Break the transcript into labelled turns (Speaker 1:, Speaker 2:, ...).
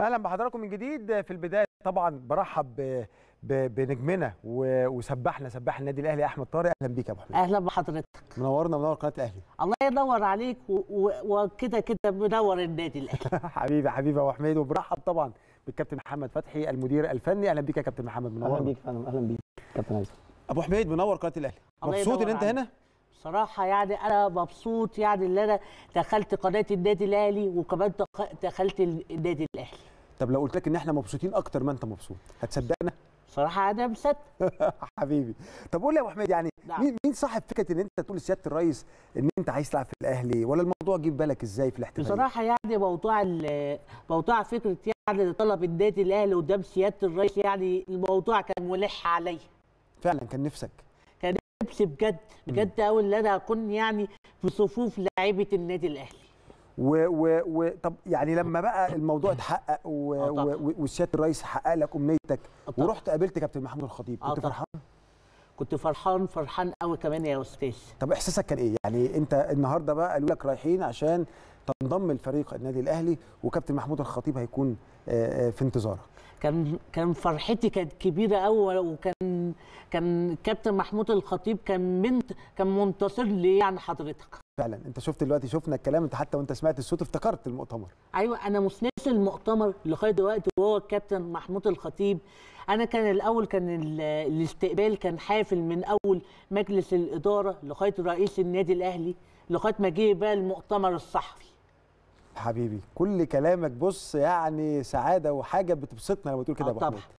Speaker 1: اهلا بحضراتكم من جديد في البدايه طبعا برحب ب... ب... بنجمنا و... وسبحنا سباح النادي الاهلي احمد طارق اهلا بيك يا ابو حميد اهلا بحضرتك منورنا منور قناه الاهلي
Speaker 2: الله ينور عليك وكده و... كده منور النادي الاهلي
Speaker 1: حبيبي حبيبي يا ابو حميد وبرحب طبعا بالكابتن محمد فتحي المدير الفني اهلا بيك يا كابتن محمد منور اهلا بيك فندم اهلا بيك كابتن عزيز ابو حميد منور قناه الاهلي مبسوط ان انت هنا
Speaker 2: بصراحة يعني أنا مبسوط يعني إن أنا دخلت قناة النادي الأهلي وكمان دخلت النادي الأهلي
Speaker 1: طب لو قلت لك ان احنا مبسوطين اكتر ما انت مبسوط هتصدقنا صراحه انا مصدق حبيبي طب قول لي يا ابو حميد يعني نعم. مين مين صاحب فكره ان انت تقول لسياده الرئيس ان انت عايز تلعب في الاهلي ولا الموضوع جه في بالك ازاي في الاحتفال بصراحه
Speaker 2: يعني موضوع موضوع فكره يعني طلب النادي الاهلي قدام سياده الرئيس يعني الموضوع كان ملح عليا فعلا كان نفسك كان نفسي بجد بجد قوي ان انا اكون يعني في صفوف لعيبه النادي الاهلي
Speaker 1: و و و طب يعني لما بقى الموضوع اتحقق وسياده الرئيس حقق لك امنيتك ورحت قابلت كابتن محمود الخطيب كنت فرحان؟
Speaker 2: كنت فرحان فرحان قوي كمان يا استاذ
Speaker 1: طب احساسك كان ايه؟ يعني انت النهارده بقى قالوا لك رايحين عشان تنضم لفريق النادي الاهلي وكابتن محمود الخطيب هيكون آه، آه، في انتظارك
Speaker 2: كان كان فرحتي كانت كبيره قوي وكان كان كابتن محمود الخطيب كان من كان منتصر لي يعني
Speaker 1: حضرتك فعلا انت شفت دلوقتي شفنا الكلام انت حتى وانت سمعت الصوت افتكرت المؤتمر
Speaker 2: ايوه انا مش ناسي المؤتمر لغايه دلوقتي وهو الكابتن محمود الخطيب انا كان الاول كان الاستقبال كان حافل من اول مجلس الاداره لغايه رئيس النادي الاهلي لغايه ما جه بقى المؤتمر الصحفي
Speaker 1: حبيبي كل كلامك بص يعني سعاده وحاجه بتبسطنا لما تقول كده يا محمود آه،